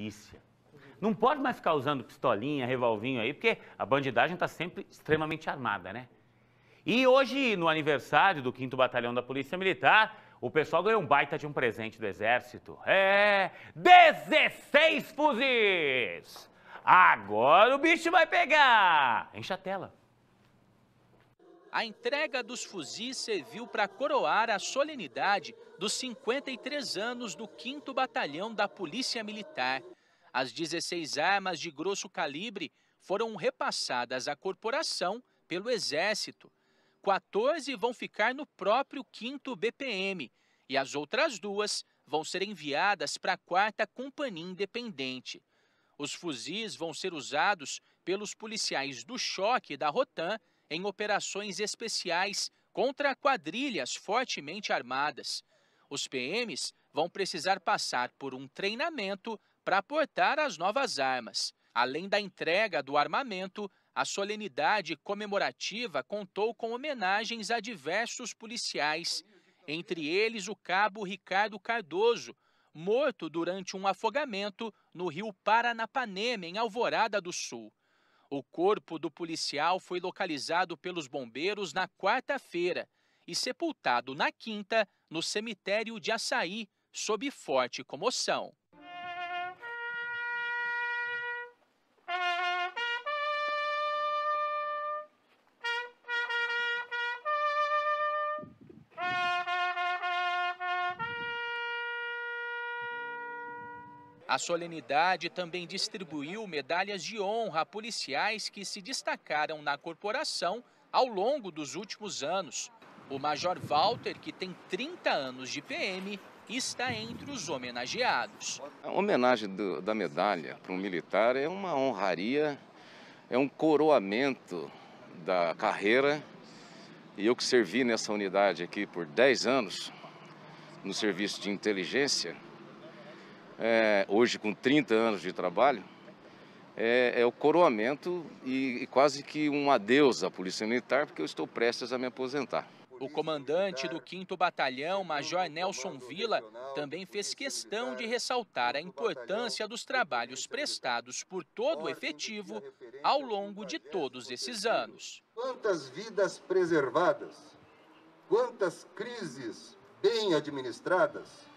polícia. Não pode mais ficar usando pistolinha, revolvinho aí, porque a bandidagem está sempre extremamente armada, né? E hoje, no aniversário do 5 Batalhão da Polícia Militar, o pessoal ganhou um baita de um presente do Exército. É, 16 fuzis! Agora o bicho vai pegar! Enche a tela a entrega dos fuzis serviu para coroar a solenidade dos 53 anos do 5 Batalhão da Polícia Militar. As 16 armas de grosso calibre foram repassadas à corporação pelo Exército. 14 vão ficar no próprio 5 BPM e as outras duas vão ser enviadas para a 4 Companhia Independente. Os fuzis vão ser usados pelos policiais do choque da Rotan em operações especiais contra quadrilhas fortemente armadas. Os PMs vão precisar passar por um treinamento para portar as novas armas. Além da entrega do armamento, a solenidade comemorativa contou com homenagens a diversos policiais, entre eles o cabo Ricardo Cardoso, morto durante um afogamento no rio Paranapanema, em Alvorada do Sul. O corpo do policial foi localizado pelos bombeiros na quarta-feira e sepultado na quinta no cemitério de Açaí, sob forte comoção. A solenidade também distribuiu medalhas de honra a policiais que se destacaram na corporação ao longo dos últimos anos. O Major Walter, que tem 30 anos de PM, está entre os homenageados. A homenagem do, da medalha para um militar é uma honraria, é um coroamento da carreira. E eu que servi nessa unidade aqui por 10 anos, no serviço de inteligência, é, hoje com 30 anos de trabalho, é, é o coroamento e, e quase que um adeus à Polícia Militar, porque eu estou prestes a me aposentar. O comandante do 5 Batalhão, Major Nelson Vila, também fez questão de ressaltar a importância dos trabalhos prestados por todo o efetivo ao longo de todos esses anos. Quantas vidas preservadas, quantas crises bem administradas,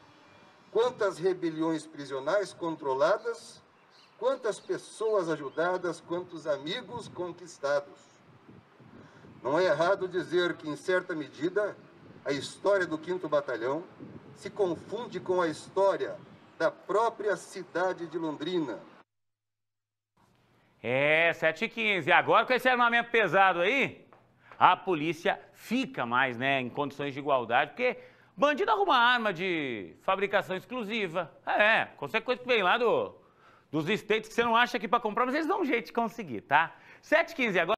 quantas rebeliões prisionais controladas, quantas pessoas ajudadas, quantos amigos conquistados. Não é errado dizer que, em certa medida, a história do 5 Batalhão se confunde com a história da própria cidade de Londrina. É, 7h15. Agora com esse armamento pesado aí, a polícia fica mais né, em condições de igualdade, porque Bandido arruma arma de fabricação exclusiva. É, consequência que vem lá do, dos estates que você não acha que para comprar, mas eles dão um jeito de conseguir, tá? 7h15 agora.